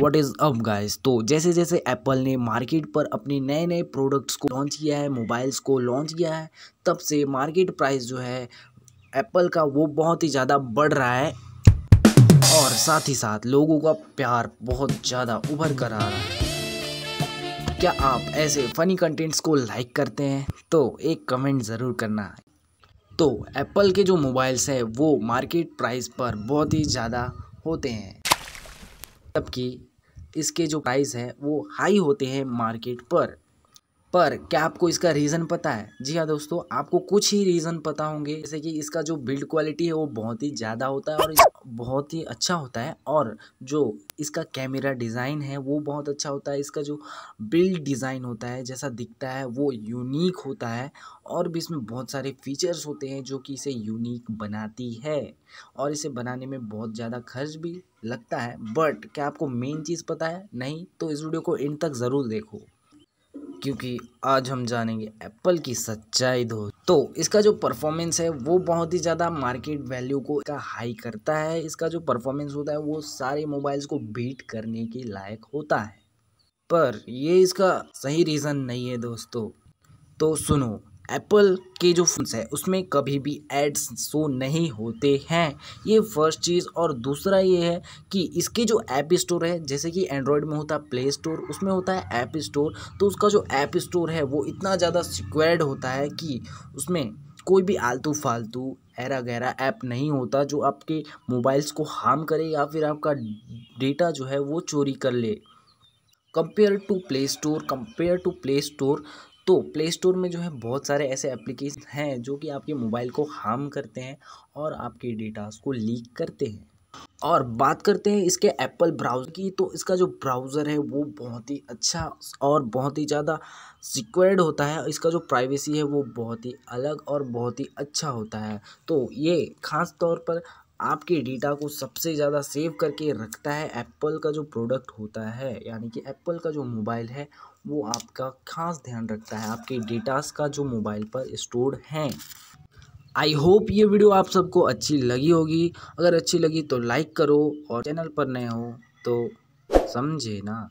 what is up guys तो जैसे जैसे एप्पल ने मार्केट पर अपने नए नए प्रोडक्ट्स को लॉन्च किया है मोबाइल्स को लॉन्च किया है तब से मार्केट प्राइस जो है एप्पल का वो बहुत ही ज़्यादा बढ़ रहा है और साथ ही साथ लोगों का प्यार बहुत ज़्यादा उभर कर आ रहा है क्या आप ऐसे फ़नी कंटेंट्स को लाइक करते हैं तो एक कमेंट ज़रूर करना तो एप्पल के जो मोबाइल्स हैं वो मार्केट प्राइस पर बहुत ही ज़्यादा होते हैं जबकि इसके जो प्राइस हैं वो हाई होते हैं मार्केट पर पर क्या आपको इसका रीज़न पता है जी हाँ दोस्तों आपको कुछ ही रीज़न पता होंगे जैसे कि इसका जो बिल्ड क्वालिटी है वो बहुत ही ज़्यादा होता है और बहुत ही अच्छा होता है और जो इसका कैमरा डिज़ाइन है वो बहुत अच्छा होता है इसका जो बिल्ड डिज़ाइन होता है जैसा दिखता है वो यूनिक होता है और भी इसमें बहुत सारे फीचर्स होते हैं जो कि इसे यूनिक बनाती है और इसे बनाने में बहुत ज़्यादा खर्च भी लगता है बट क्या आपको मेन चीज़ पता है नहीं तो इस वीडियो को एंड तक ज़रूर देखो क्योंकि आज हम जानेंगे एप्पल की सच्चाई दो तो इसका जो परफॉर्मेंस है वो बहुत ही ज़्यादा मार्केट वैल्यू को का हाई करता है इसका जो परफॉर्मेंस होता है वो सारे मोबाइल्स को बीट करने के लायक होता है पर ये इसका सही रीज़न नहीं है दोस्तों तो सुनो एप्पल के जो फोन्स है उसमें कभी भी एड्स शो नहीं होते हैं ये फर्स्ट चीज़ और दूसरा ये है कि इसके जो ऐप स्टोर है जैसे कि एंड्रॉयड में होता है प्ले स्टोर उसमें होता है ऐप स्टोर तो उसका जो ऐप स्टोर है वो इतना ज़्यादा सिक्वेड होता है कि उसमें कोई भी आलतू फालतू ऐरा गहरा ऐप नहीं होता जो आपके मोबाइल्स को हार्म करे या फिर आपका डेटा जो है वो चोरी कर ले compare to play store compare to play store तो प्ले स्टोर में जो है बहुत सारे ऐसे एप्लीकेशन हैं जो कि आपके मोबाइल को हार्म करते हैं और आपके डेटास को लीक करते हैं और बात करते हैं इसके एप्पल ब्राउज़र की तो इसका जो ब्राउज़र है वो बहुत ही अच्छा और बहुत ही ज़्यादा सिक्योर्ड होता है इसका जो प्राइवेसी है वो बहुत ही अलग और बहुत ही अच्छा होता है तो ये ख़ास तौर पर आपके डेटा को सबसे ज़्यादा सेव करके रखता है एप्पल का जो प्रोडक्ट होता है यानी कि एप्पल का जो मोबाइल है वो आपका खास ध्यान रखता है आपके डेटास का जो मोबाइल पर स्टोर हैं आई होप ये वीडियो आप सबको अच्छी लगी होगी अगर अच्छी लगी तो लाइक करो और चैनल पर नए हो तो समझे ना